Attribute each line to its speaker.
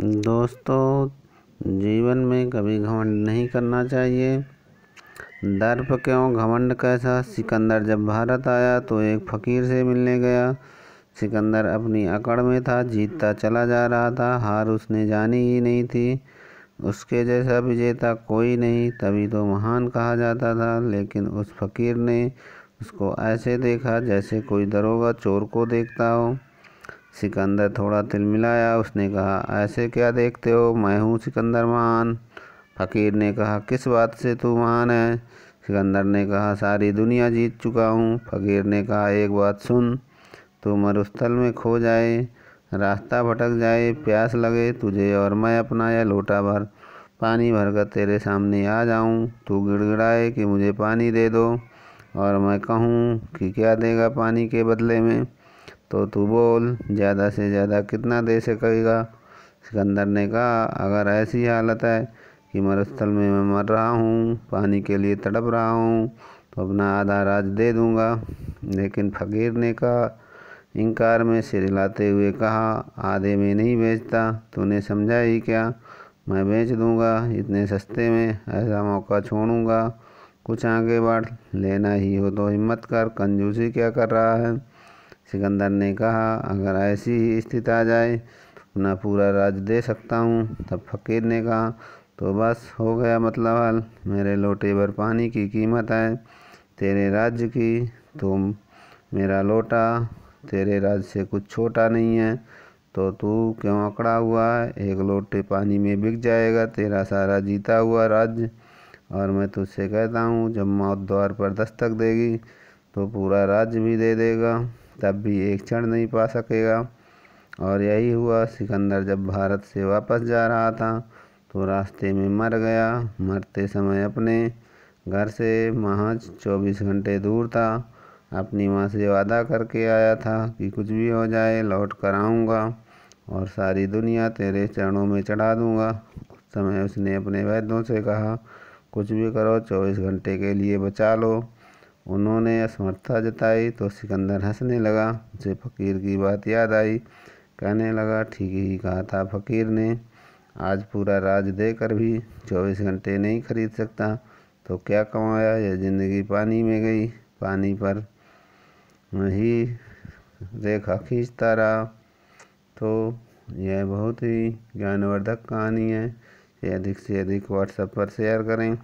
Speaker 1: दोस्तों जीवन में कभी घमंड नहीं करना चाहिए दर्प क्यों घमंड कैसा सिकंदर जब भारत आया तो एक फ़कीर से मिलने गया सिकंदर अपनी अकड़ में था जीतता चला जा रहा था हार उसने जानी ही नहीं थी उसके जैसा विजेता कोई नहीं तभी तो महान कहा जाता था लेकिन उस फ़कीर ने उसको ऐसे देखा जैसे कोई दरोगा चोर को देखता हो सिकंदर थोड़ा तिलमिलाया उसने कहा ऐसे क्या देखते हो मैं हूँ सिकंदर महान फ़कीर ने कहा किस बात से तू महान है सिकंदर ने कहा सारी दुनिया जीत चुका हूँ फ़कीर ने कहा एक बात सुन तू मरुस्थल में खो जाए रास्ता भटक जाए प्यास लगे तुझे और मैं अपना यह लोटा भर पानी भरकर तेरे सामने आ जाऊं तू गिड़गिड़ाए कि मुझे पानी दे दो और मैं कहूं कि क्या देगा पानी के बदले में तो तू बोल ज़्यादा से ज़्यादा कितना दे सकेगा सिकंदर ने कहा अगर ऐसी हालत है कि मरुस्थल में मैं मर रहा हूँ पानी के लिए तड़प रहा हूँ तो अपना आधा राज दे दूँगा लेकिन फ़कीर ने कहा इनकार में सिर हिलाते हुए कहा आधे में नहीं बेचता तूने समझा ही क्या मैं बेच दूँगा इतने सस्ते में ऐसा मौका छोड़ूंगा कुछ आगे बढ़ लेना ही हो तो हिम्मत कर कंजूसी क्या कर रहा है सिकंदर ने कहा अगर ऐसी ही स्थिति आ जाए तो अपना पूरा राज दे सकता हूँ तब फ़कीर ने कहा तो बस हो गया मतलब हाल मेरे लोटे भर पानी की कीमत है तेरे राज्य की तो मेरा लोटा तेरे राज्य से कुछ छोटा नहीं है तो तू क्यों अकड़ा हुआ है एक लोटे पानी में बिक जाएगा तेरा सारा जीता हुआ राज्य और मैं तुझसे कहता हूँ जब मौत द्वार पर दस्तक देगी तो पूरा राज्य भी दे देगा तब भी एक क्षण नहीं पा सकेगा और यही हुआ सिकंदर जब भारत से वापस जा रहा था तो रास्ते में मर गया मरते समय अपने घर से महज चौबीस घंटे दूर था अपनी माँ से वादा करके आया था कि कुछ भी हो जाए लौट कर आऊँगा और सारी दुनिया तेरे चरणों में चढ़ा दूँगा उस समय उसने अपने वैद्यों से कहा कुछ भी करो चौबीस घंटे के लिए बचा लो उन्होंने असमर्थता जताई तो सिकंदर हंसने लगा उसे फ़कीर की बात याद आई कहने लगा ठीक ही कहा था फ़कीर ने आज पूरा राज देकर भी चौबीस घंटे नहीं खरीद सकता तो क्या कमाया यह ज़िंदगी पानी में गई पानी पर ही रेखा खींचता रहा तो यह बहुत ही ज्ञानवर्धक कहानी है ये अधिक से अधिक व्हाट्सएप पर शेयर करें